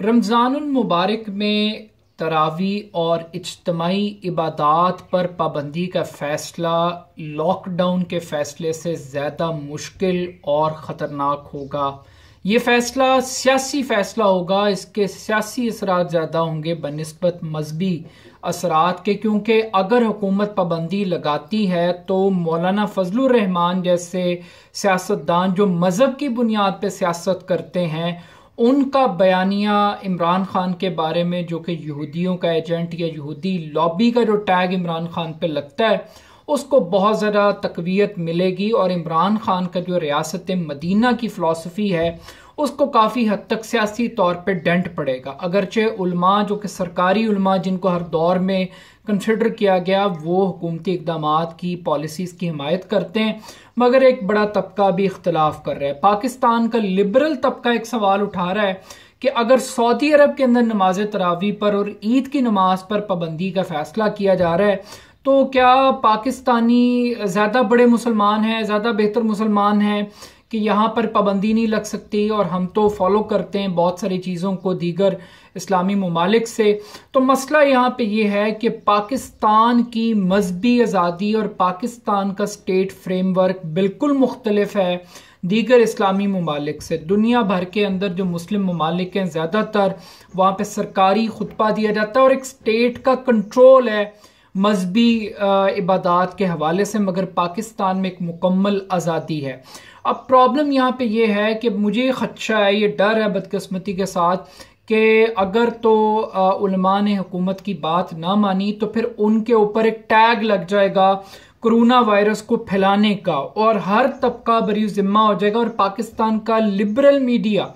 रमज़ानमबारक में तरावी और इजतमाही इबादत पर पाबंदी का फ़ैसला लॉकडाउन के फ़ैसले से ज़्यादा मुश्किल और ख़तरनाक होगा ये फ़ैसला सियासी फ़ैसला होगा इसके सियासी असरा ज़्यादा होंगे बनस्बत मजहबी असरात के क्योंकि अगर हुकूमत पाबंदी लगाती है तो मौलाना फजल जैसे सियासतदान जो मज़हब की बुनियाद पर सियासत करते हैं उनका बयानिया इमरान खान के बारे में जो कि यहूदियों का एजेंट या यहूदी लॉबी का जो टैग इमरान खान पे लगता है उसको बहुत ज़्यादा तकवीत मिलेगी और इमरान खान का जो रियासत मदीना की फ़िलासफ़ी है उसको काफ़ी हद तक सियासी तौर पर डेंट पड़ेगा अगरचे जो कि सरकारी जिनको हर दौर में कंसिडर किया गया वो हुकूमती इकदाम की पॉलिसीज़ की हमायत करते हैं मगर एक बड़ा तबका भी इख्तलाफ कर रहा है पाकिस्तान का लिबरल तबका एक सवाल उठा रहा है कि अगर सऊदी अरब के अंदर नमाज तरावी पर और ईद की नमाज पर पाबंदी का फैसला किया जा रहा है तो क्या पाकिस्तानी ज़्यादा बड़े मुसलमान हैं ज़्यादा बेहतर मुसलमान हैं कि यहाँ पर पाबंदी नहीं लग सकती और हम तो फॉलो करते हैं बहुत सारी चीज़ों को दीगर इस्लामी ममालिक से तो मसला यहाँ पे ये है कि पाकिस्तान की मजहबी आज़ादी और पाकिस्तान का स्टेट फ्रेमवर्क बिल्कुल मुख्तलफ है दीगर इस्लामी ममालिक से दुनिया भर के अंदर जो मुस्लिम ममालिक हैं ज़्यादातर वहाँ पर सरकारी खुतबा दिया जाता है और एक स्टेट का कंट्रोल है मजहबी इबादत के हवाले से मगर पाकिस्तान में एक मुकम्मल आज़ादी है अब प्रॉब्लम यहाँ पे ये है कि मुझे खदशा है ये डर है बदकस्मती के साथ कि अगर तो उलमा ने हुकूमत की बात ना मानी तो फिर उनके ऊपर एक टैग लग जाएगा कोरोना वायरस को फैलाने का और हर तबका बरी ज़िम्मा हो जाएगा और पाकिस्तान का लिबरल मीडिया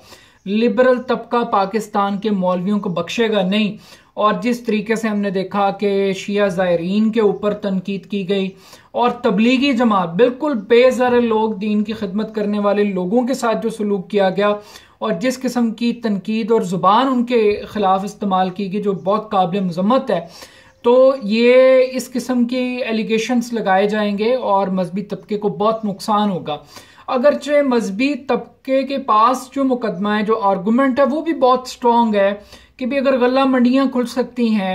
लिबरल तबका पाकिस्तान के मौलवियों को बख्शेगा नहीं और जिस तरीके से हमने देखा कि शिया ज़ायरीन के ऊपर तनकीद की गई और तबलीगी जमात बिल्कुल बेजर लोग दीन की खिदमत करने वाले लोगों के साथ जो सलूक किया गया और जिस किस्म की तनकीद और ज़ुबान उनके ख़िलाफ़ इस्तेमाल की गई जो बहुत काबिल मजम्मत है तो ये इस किस्म की एलिगेशंस लगाए जाएंगे और मजहबी तबके को बहुत नुकसान होगा अगरचे मजहबी तबके के पास जो मुकदमा है जो आर्गूमेंट है वो भी बहुत स्ट्रॉन्ग है कि भी अगर गला मंडियाँ खुल सकती हैं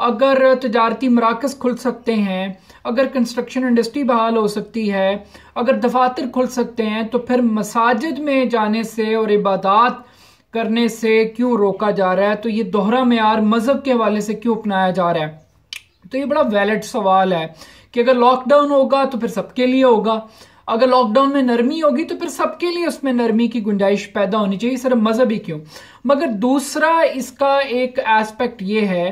अगर तजारती मराकज़ खुल सकते हैं अगर कंस्ट्रक्शन इंडस्ट्री बहाल हो सकती है अगर दफातर खुल सकते हैं तो फिर मसाजिद में जाने से और इबादत करने से क्यों रोका जा रहा है तो ये दोहरा मैार मज़हब के हवाले से क्यों अपनाया जा रहा है तो ये बड़ा वैलिड सवाल है कि अगर लॉकडाउन होगा तो फिर सबके लिए होगा अगर लॉकडाउन में नरमी होगी तो फिर सबके लिए उसमें नरमी की गुंजाइश पैदा होनी चाहिए सिर्फ ही क्यों मगर दूसरा इसका एक एस्पेक्ट ये है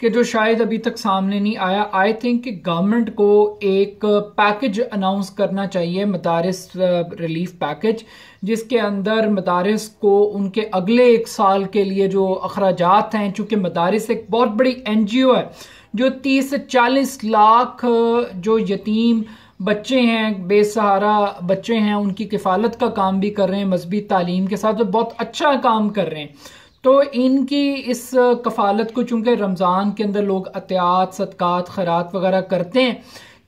कि जो शायद अभी तक सामने नहीं आया आई थिंक कि गवर्नमेंट को एक पैकेज अनाउंस करना चाहिए मदारस रिलीफ पैकेज जिसके अंदर मदारस को उनके अगले एक साल के लिए जो अखराज हैं चूंकि मदारस एक बहुत बड़ी एन जी ओ है जो तीस से चालीस लाख uh, जो यतीम बच्चे हैं बेसहारा बच्चे हैं उनकी किफ़ालत का काम भी कर रहे हैं मजहबी तालीम के साथ बहुत अच्छा काम कर रहे हैं तो इनकी इस कफ़ालत को चूंकि रमज़ान के अंदर लोग अहतियात सदक़ात खरात वगैरह करते हैं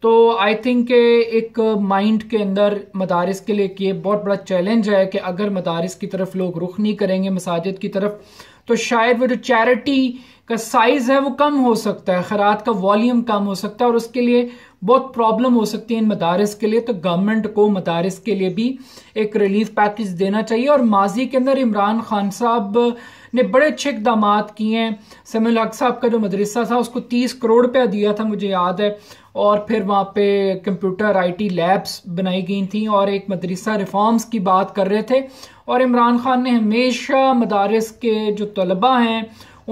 तो आई थिंक एक माइंड के अंदर मदारस के लिए ये बहुत बड़ा चैलेंज है कि अगर मदारस की तरफ लोग रुख नहीं करेंगे मसाजिद की तरफ तो शायद वो जो चैरिटी का साइज़ है वो कम हो सकता है ख़रात का वॉल्यूम कम हो सकता है और उसके लिए बहुत प्रॉब्लम हो सकती है इन मदारस के लिए तो गवर्नमेंट को मदारस के लिए भी एक रिलीफ पैकेज देना चाहिए और माजी के अंदर इमरान खान साहब ने बड़े अच्छे इकदाम किए हैं समय हक साहब का जो मदरसा था उसको तीस करोड़ रुपया दिया था मुझे याद है और फिर वहाँ पे कंप्यूटर आईटी लैब्स बनाई गई थी और एक मदरसा रिफॉर्म्स की बात कर रहे थे और इमरान खान ने हमेशा मदारस के जो तलबा हैं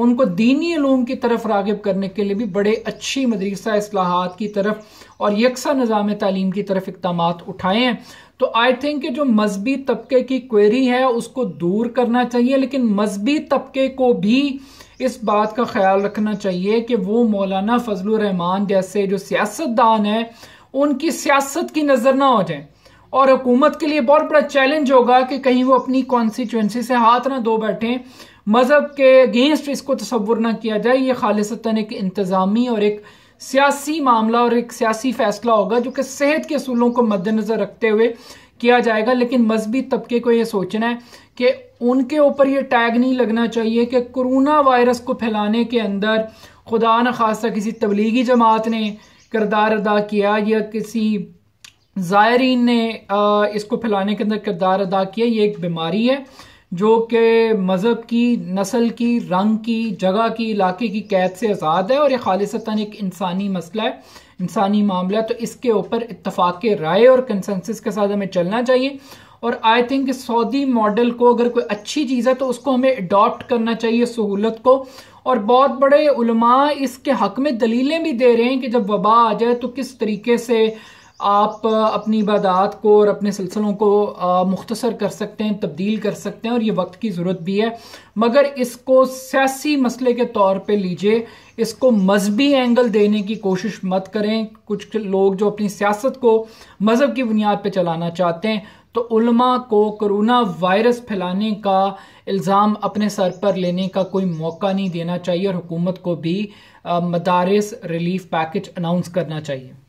उनको दीनी लूम की तरफ रागब करने के लिए भी बड़े अच्छी मदरसा असलाहत की तरफ और यकसा निज़ाम तालीम की तरफ इकदाम उठाए हैं तो आई थिंक जो मजहबी तबके की क्वेरी है उसको दूर करना चाहिए लेकिन मजहबी तबके को भी इस बात का ख्याल रखना चाहिए कि वो मौलाना फजलरहमान जैसे जो सियासतदान हैं उनकी सियासत की नज़र ना हो जाए और हुकूमत के लिए बहुत बड़ा चैलेंज होगा कि कहीं वो अपनी कॉन्स्टिट्यूंसी से हाथ ना दो बैठें मज़हब के अगेंस्ट इसको तस्वुर ना किया जाए ये खालसता एक इंतज़ामी और एक सियासी मामला और एक सियासी फैसला होगा जो कि सेहत के असूलों को मद्दनज़र रखते हुए किया जाएगा लेकिन मजहबी तबके को यह सोचना है कि उनके ऊपर यह टैग नहीं लगना चाहिए कि कोरोना वायरस को फैलाने के अंदर खुदा न खासा किसी तबलीगी जमात ने किरदार अदा किया या किसी ज़ायरीन ने इसको फैलाने के अंदर किरदार अदा किया ये एक बीमारी है जो कि मज़हब की नस्ल की रंग की जगह की इलाके की कैद से आज़ाद है और ये खालिशता एक इंसानी मसला है इंसानी मामला है तो इसके ऊपर इतफाक़ राय और कंसेंसिस के साथ हमें चलना चाहिए और आई थिंक सऊदी मॉडल को अगर कोई अच्छी चीज़ है तो उसको हमें अडॉप्ट करना चाहिए सहूलत को और बहुत बड़े उलमा इसके हक में दलीलें भी दे रहे हैं कि जब वबा आ जाए तो किस तरीके से आप अपनी इबादात को और अपने सिलसिलों को मुख्तसर कर सकते हैं तब्दील कर सकते हैं और ये वक्त की ज़रूरत भी है मगर इसको सियासी मसले के तौर पे लीजिए इसको मजहबी एंगल देने की कोशिश मत करें कुछ लोग जो अपनी सियासत को मज़हब की बुनियाद पे चलाना चाहते हैं तो उलमा को कोरोना वायरस फैलाने का इल्ज़ाम अपने सर पर लेने का कोई मौका नहीं देना चाहिए और हुकूमत को भी मदारस रिलीफ पैकेज अनाउंस करना चाहिए